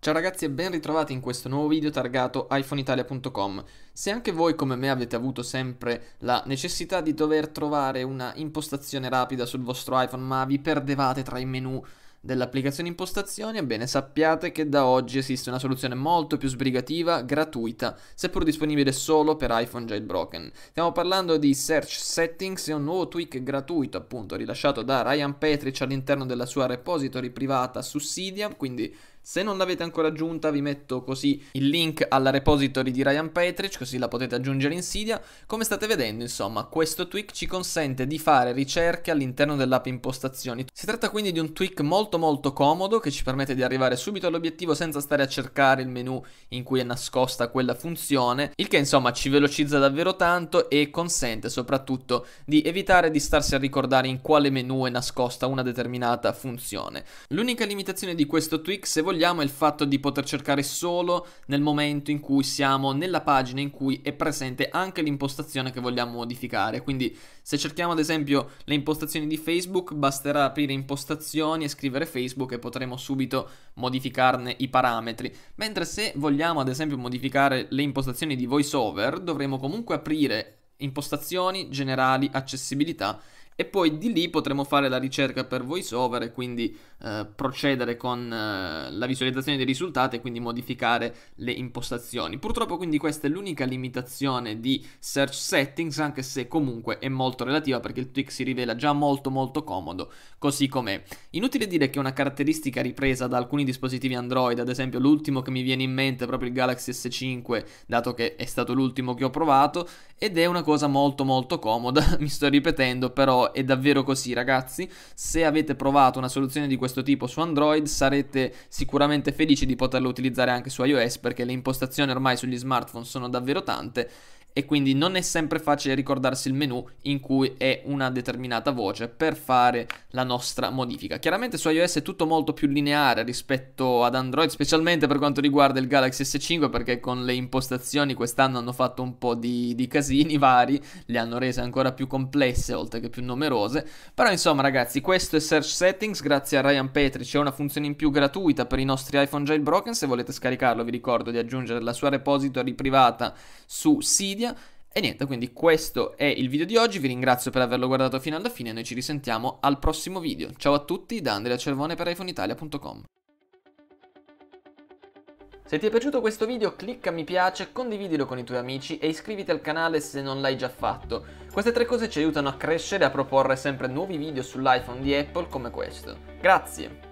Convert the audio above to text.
Ciao ragazzi e ben ritrovati in questo nuovo video targato iPhoneitalia.com. Se anche voi come me avete avuto sempre la necessità di dover trovare una impostazione rapida sul vostro iPhone ma vi perdevate tra i menu dell'applicazione impostazioni, ebbene sappiate che da oggi esiste una soluzione molto più sbrigativa, gratuita, seppur disponibile solo per iPhone jailbroken. Stiamo parlando di Search Settings, è un nuovo tweak gratuito appunto rilasciato da Ryan Petrich all'interno della sua repository privata su Cydia, quindi se non l'avete ancora aggiunta vi metto così il link alla repository di Ryan Petrich così la potete aggiungere in Sidia. Come state vedendo insomma questo tweak ci consente di fare ricerche all'interno dell'app impostazioni. Si tratta quindi di un tweak molto molto comodo che ci permette di arrivare subito all'obiettivo senza stare a cercare il menu in cui è nascosta quella funzione, il che insomma ci velocizza davvero tanto e consente soprattutto di evitare di starsi a ricordare in quale menu è nascosta una determinata funzione. L'unica limitazione di questo tweak se vogliamo vogliamo è il fatto di poter cercare solo nel momento in cui siamo nella pagina in cui è presente anche l'impostazione che vogliamo modificare. Quindi se cerchiamo ad esempio le impostazioni di Facebook, basterà aprire impostazioni e scrivere Facebook e potremo subito modificarne i parametri. Mentre se vogliamo ad esempio modificare le impostazioni di VoiceOver, dovremo comunque aprire impostazioni, generali, accessibilità e poi di lì potremo fare la ricerca per voiceover e quindi eh, procedere con eh, la visualizzazione dei risultati e quindi modificare le impostazioni. Purtroppo quindi questa è l'unica limitazione di search settings anche se comunque è molto relativa perché il Twix si rivela già molto molto comodo così com'è. Inutile dire che è una caratteristica ripresa da alcuni dispositivi Android, ad esempio l'ultimo che mi viene in mente è proprio il Galaxy S5 dato che è stato l'ultimo che ho provato ed è una cosa molto molto comoda, mi sto ripetendo però è davvero così ragazzi, se avete provato una soluzione di questo tipo su Android sarete sicuramente felici di poterlo utilizzare anche su iOS perché le impostazioni ormai sugli smartphone sono davvero tante e quindi non è sempre facile ricordarsi il menu in cui è una determinata voce per fare la nostra modifica. Chiaramente su iOS è tutto molto più lineare rispetto ad Android, specialmente per quanto riguarda il Galaxy S5 perché con le impostazioni quest'anno hanno fatto un po' di, di casini vari, le hanno rese ancora più complesse oltre che più numerose, però insomma ragazzi questo è Search Settings, grazie a Ryan Petri c'è una funzione in più gratuita per i nostri iPhone jailbroken, se volete scaricarlo vi ricordo di aggiungere la sua repository privata su Cydia Italia. E niente, quindi questo è il video di oggi, vi ringrazio per averlo guardato fino alla fine e noi ci risentiamo al prossimo video. Ciao a tutti da Andrea Cervone per iPhoneItalia.com Se ti è piaciuto questo video clicca mi piace, condividilo con i tuoi amici e iscriviti al canale se non l'hai già fatto. Queste tre cose ci aiutano a crescere e a proporre sempre nuovi video sull'iPhone di Apple come questo. Grazie!